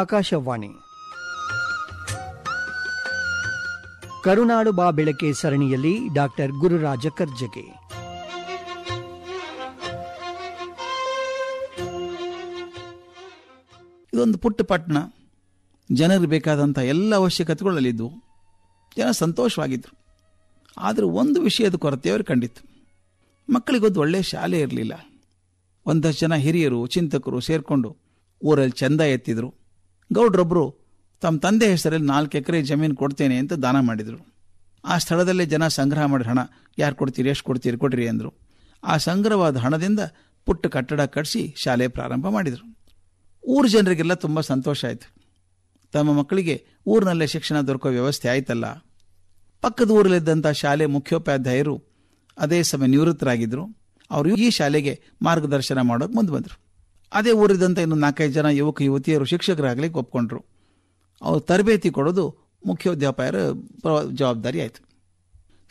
ಆಕಾಶವಾಣಿ ಕರುನಾಡು ಬಾ ಬೆಳಕೆ ಸರಣಿಯಲ್ಲಿ ಡಾಕ್ಟರ್ ಗುರುರಾಜ ಕರ್ಜಗೆ ಇದೊಂದು ಪುಟ್ಟ ಪಟ್ಟಣ ಜನರಿಗೆ ಬೇಕಾದಂಥ ಎಲ್ಲ ಅವಶ್ಯಕತೆಗಳಲ್ಲಿದ್ದವು ಜನ ಸಂತೋಷವಾಗಿದ್ರು ಆದರೂ ಒಂದು ವಿಷಯದ ಕೊರತೆಯವರು ಕಂಡಿತ್ತು ಮಕ್ಕಳಿಗೊಂದು ಒಳ್ಳೆಯ ಶಾಲೆ ಇರಲಿಲ್ಲ ಒಂದಷ್ಟು ಜನ ಹಿರಿಯರು ಚಿಂತಕರು ಸೇರಿಕೊಂಡು ಊರಲ್ಲಿ ಚೆಂದ ಎತ್ತಿದ್ರು ಗೌಡ್ರೊಬ್ಬರು ತಮ್ಮ ತಂದೆ ಹೆಸರಲ್ಲಿ ನಾಲ್ಕು ಎಕರೆ ಜಮೀನು ಕೊಡ್ತೇನೆ ಅಂತ ದಾನ ಮಾಡಿದರು ಆ ಸ್ಥಳದಲ್ಲೇ ಜನ ಸಂಗ್ರಹ ಮಾಡಿದ ಹಣ ಯಾರು ಕೊಡ್ತೀರಿ ಎಷ್ಟು ಕೊಡ್ತೀರಿ ಕೊಡ್ರಿ ಅಂದರು ಆ ಸಂಗ್ರಹವಾದ ಹಣದಿಂದ ಪುಟ್ಟ ಕಟ್ಟಡ ಕಟ್ಟಿಸಿ ಶಾಲೆ ಪ್ರಾರಂಭ ಮಾಡಿದರು ಊರ ಜನರಿಗೆಲ್ಲ ತುಂಬ ಸಂತೋಷ ಆಯಿತು ತಮ್ಮ ಮಕ್ಕಳಿಗೆ ಊರಿನಲ್ಲೇ ಶಿಕ್ಷಣ ದೊರಕೋ ವ್ಯವಸ್ಥೆ ಆಯ್ತಲ್ಲ ಪಕ್ಕದ ಊರಲ್ಲಿದ್ದಂಥ ಶಾಲೆ ಮುಖ್ಯೋಪಾಧ್ಯಾಯರು ಅದೇ ಸಮಯ ನಿವೃತ್ತರಾಗಿದ್ದರು ಅವರು ಈ ಶಾಲೆಗೆ ಮಾರ್ಗದರ್ಶನ ಮಾಡೋಕೆ ಮುಂದೆ ಬಂದರು ಅದೇ ಊರಿದಂಥ ಇನ್ನು ನಾಲ್ಕೈದು ಜನ ಯುವಕ ಯುವತಿಯರು ಶಿಕ್ಷಕರಾಗಲಿ ಒಪ್ಕೊಂಡ್ರು ಅವ್ರು ತರಬೇತಿ ಕೊಡೋದು ಮುಖ್ಯೋಧ್ಯಾಪಕರ ಜವಾಬ್ದಾರಿ ಆಯಿತು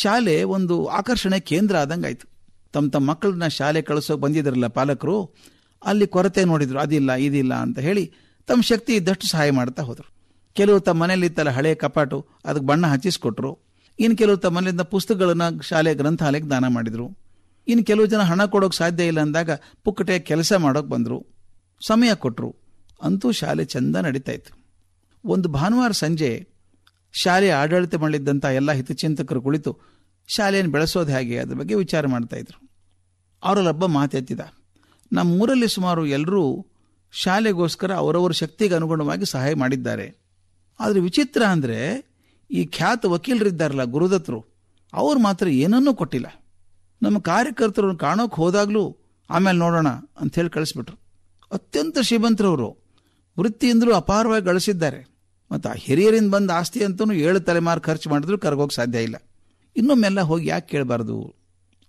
ಶಾಲೆ ಒಂದು ಆಕರ್ಷಣೆ ಕೇಂದ್ರ ಆದಂಗೆ ಆಯಿತು ತಮ್ಮ ತಮ್ಮ ಮಕ್ಕಳನ್ನ ಶಾಲೆ ಕಳಿಸೋಕೆ ಬಂದಿದ್ರಲ್ಲ ಪಾಲಕರು ಅಲ್ಲಿ ಕೊರತೆ ನೋಡಿದರು ಅದಿಲ್ಲ ಇದಿಲ್ಲ ಅಂತ ಹೇಳಿ ತಮ್ಮ ಶಕ್ತಿ ಇದ್ದಷ್ಟು ಸಹಾಯ ಮಾಡ್ತಾ ಹೋದರು ಕೆಲವು ತಮ್ಮ ಮನೇಲಿ ತಲೆ ಹಳೆಯ ಕಪಾಟು ಅದಕ್ಕೆ ಬಣ್ಣ ಹಚ್ಚಿಸ್ಕೊಟ್ರು ಇನ್ನು ಕೆಲವು ತಮ್ಮ ಮನೆಯಿಂದ ಪುಸ್ತಕಗಳನ್ನು ಶಾಲೆ ಗ್ರಂಥಾಲಯಕ್ಕೆ ದಾನ ಮಾಡಿದರು ಇನ್ನು ಕೆಲವು ಜನ ಹಣ ಕೊಡೋಕೆ ಸಾಧ್ಯ ಇಲ್ಲ ಅಂದಾಗ ಪುಕ್ಕಟೆ ಕೆಲಸ ಮಾಡೋಕೆ ಬಂದರು ಸಮಯ ಕೊಟ್ಟರು ಅಂತೂ ಶಾಲೆ ಚೆಂದ ನಡೀತಾ ಇತ್ತು ಒಂದು ಭಾನುವಾರ ಸಂಜೆ ಶಾಲೆ ಆಡಳಿತ ಮಾಡಿದ್ದಂಥ ಎಲ್ಲ ಹಿತಚಿಂತಕರು ಕುಳಿತು ಶಾಲೆಯನ್ನು ಬೆಳೆಸೋದು ಹೇಗೆ ಅದ್ರ ಬಗ್ಗೆ ವಿಚಾರ ಮಾಡ್ತಾಯಿದ್ರು ಅವರಲ್ಲೊಬ್ಬ ಮಾತೆತ್ತಿದ ನಮ್ಮೂರಲ್ಲಿ ಸುಮಾರು ಎಲ್ಲರೂ ಶಾಲೆಗೋಸ್ಕರ ಅವರವರ ಶಕ್ತಿಗೆ ಅನುಗುಣವಾಗಿ ಸಹಾಯ ಮಾಡಿದ್ದಾರೆ ಆದರೆ ವಿಚಿತ್ರ ಅಂದರೆ ಈ ಖ್ಯಾತ ವಕೀಲರಿದ್ದಾರಲ್ಲ ಗುರುದತ್ತರು ಅವ್ರು ಮಾತ್ರ ಏನನ್ನೂ ಕೊಟ್ಟಿಲ್ಲ ನಮ್ಮ ಕಾರ್ಯಕರ್ತರನ್ನು ಕಾಣೋಕೆ ಹೋದಾಗಲೂ ಆಮೇಲೆ ನೋಡೋಣ ಅಂಥೇಳಿ ಹೇಳಿ ಕಳಿಸ್ಬಿಟ್ರು ಅತ್ಯಂತ ಶ್ರೀಮಂತರವರು ವೃತ್ತಿಯಿಂದಲೂ ಅಪಾರವಾಗಿ ಗಳಿಸಿದ್ದಾರೆ ಮತ್ತು ಆ ಹಿರಿಯರಿಂದ ಬಂದ ಆಸ್ತಿ ಅಂತೂ ಏಳು ತಲೆಮಾರು ಖರ್ಚು ಮಾಡಿದ್ರು ಕರ್ಗೋಗಕ್ಕೆ ಸಾಧ್ಯ ಇಲ್ಲ ಇನ್ನೊಮ್ಮೆಲ್ಲ ಹೋಗಿ ಯಾಕೆ ಕೇಳಬಾರ್ದು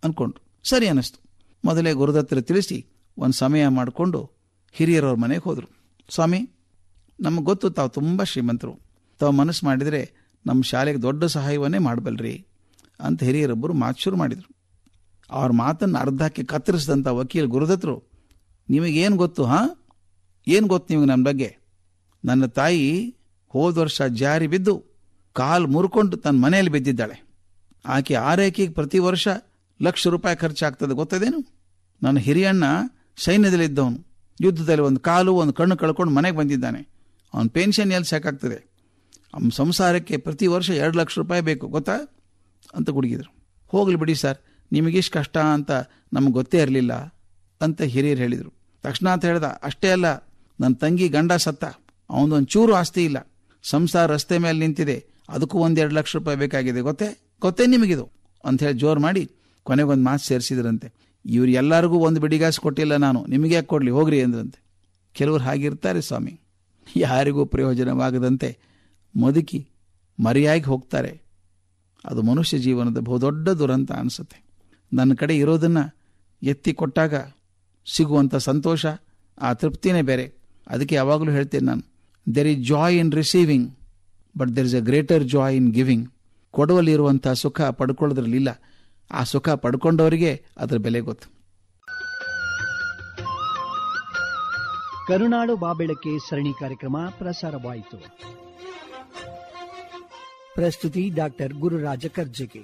ಅಂದ್ಕೊಂಡ್ರು ಸರಿ ಅನ್ನಿಸ್ತು ಮೊದಲೇ ಗುರುದತ್ತರ ತಿಳಿಸಿ ಒಂದು ಸಮಯ ಮಾಡಿಕೊಂಡು ಹಿರಿಯರವ್ರ ಮನೆಗೆ ಹೋದರು ಸ್ವಾಮಿ ನಮಗೆ ಗೊತ್ತು ತಾವು ತುಂಬ ಶ್ರೀಮಂತರು ತಾವು ಮನಸ್ಸು ಮಾಡಿದರೆ ನಮ್ಮ ಶಾಲೆಗೆ ದೊಡ್ಡ ಸಹಾಯವನ್ನೇ ಮಾಡಬಲ್ರಿ ಅಂತ ಹಿರಿಯರೊಬ್ಬರು ಮಾತು ಶುರು ಮಾಡಿದರು ಅವ್ರ ಮಾತನ್ನು ಅರ್ಧಕ್ಕೆ ಕತ್ತರಿಸಿದಂಥ ವಕೀಲ ಗುರುದತ್ತರು ನಿಮಗೇನು ಗೊತ್ತು ಹಾಂ ಏನು ಗೊತ್ತು ನಿಮಗೆ ನನ್ನ ಬಗ್ಗೆ ನನ್ನ ತಾಯಿ ಹೋದ ವರ್ಷ ಜಾರಿ ಬಿದ್ದು ಕಾಲು ಮುರ್ಕೊಂಡು ತನ್ನ ಮನೆಯಲ್ಲಿ ಬಿದ್ದಿದ್ದಾಳೆ ಆಕೆ ಆರೈಕೆಗೆ ಪ್ರತಿ ವರ್ಷ ಲಕ್ಷ ರೂಪಾಯಿ ಖರ್ಚಾಗ್ತದೆ ಗೊತ್ತದೇನು ನನ್ನ ಹಿರಿಯಣ್ಣ ಸೈನ್ಯದಲ್ಲಿದ್ದವನು ಯುದ್ಧದಲ್ಲಿ ಒಂದು ಕಾಲು ಒಂದು ಕಣ್ಣು ಕಳ್ಕೊಂಡು ಮನೆಗೆ ಬಂದಿದ್ದಾನೆ ಅವನ ಪೆನ್ಷನ್ ಎಲ್ಲಿ ಸಾಕಾಗ್ತದೆ ಅವನ ಸಂಸಾರಕ್ಕೆ ಪ್ರತಿ ವರ್ಷ ಎರಡು ಲಕ್ಷ ರೂಪಾಯಿ ಬೇಕು ಗೊತ್ತಾ ಅಂತ ಗುಡುಗಿದ್ರು ಹೋಗಲಿ ಬಿಡಿ ಸರ್ ನಿಮಗಿಷ್ಟು ಕಷ್ಟ ಅಂತ ನಮ್ಗೆ ಗೊತ್ತೇ ಇರಲಿಲ್ಲ ಅಂತ ಹಿರಿಯರು ಹೇಳಿದರು ತಕ್ಷಣ ಅಂತ ಹೇಳ್ದ ಅಷ್ಟೇ ಅಲ್ಲ ನನ್ನ ತಂಗಿ ಗಂಡ ಸತ್ತ ಅವನೊಂದು ಚೂರು ಆಸ್ತಿ ಇಲ್ಲ ಸಂಸಾರ ರಸ್ತೆ ಮೇಲೆ ನಿಂತಿದೆ ಅದಕ್ಕೂ ಒಂದೆರಡು ಲಕ್ಷ ರೂಪಾಯಿ ಬೇಕಾಗಿದೆ ಗೊತ್ತೇ ಗೊತ್ತೇ ನಿಮಗಿದು ಅಂತ ಹೇಳಿ ಜೋರು ಮಾಡಿ ಕೊನೆಗೊಂದು ಮಾತು ಸೇರಿಸಿದ್ರಂತೆ ಇವ್ರು ಎಲ್ಲರಿಗೂ ಒಂದು ಬಿಡಿಗಾಸು ಕೊಟ್ಟಿಲ್ಲ ನಾನು ನಿಮಗೆ ಯಾಕೆ ಕೊಡಲಿ ಹೋಗ್ರಿ ಅಂದ್ರಂತೆ ಕೆಲವರು ಹಾಗಿರ್ತಾರೆ ಸ್ವಾಮಿ ಯಾರಿಗೂ ಪ್ರಯೋಜನವಾಗದಂತೆ ಮದುಕಿ ಮರೆಯಾಗಿ ಹೋಗ್ತಾರೆ ಅದು ಮನುಷ್ಯ ಜೀವನದ ಬಹುದೊಡ್ಡ ದುರಂತ ಅನಿಸುತ್ತೆ ನನ್ನ ಕಡೆ ಇರೋದನ್ನು ಎತ್ತಿ ಕೊಟ್ಟಾಗ ಸಿಗುವಂಥ ಸಂತೋಷ ಆ ತೃಪ್ತಿನೇ ಬೇರೆ ಅದಕ್ಕೆ ಯಾವಾಗಲೂ ಹೇಳ್ತೇನೆ ನಾನು there is joy in receiving but there is a greater joy in giving ಕೊಡುವಲ್ಲಿರುವಂಥ ಸುಖ ಪಡ್ಕೊಳ್ಳೋದ್ರಲ್ಲಿಲ್ಲ ಆ ಸುಖ ಪಡ್ಕೊಂಡವರಿಗೆ ಅದರ ಬೆಲೆ ಗೊತ್ತು ಕರುನಾಡು ಬಾಬೆಳಕೆ ಸರಣಿ ಕಾರ್ಯಕ್ರಮ ಪ್ರಸಾರವಾಯಿತು ಪ್ರಸ್ತುತಿ ಡಾಕ್ಟರ್ ಗುರುರಾಜ ಕರ್ಜಗಿ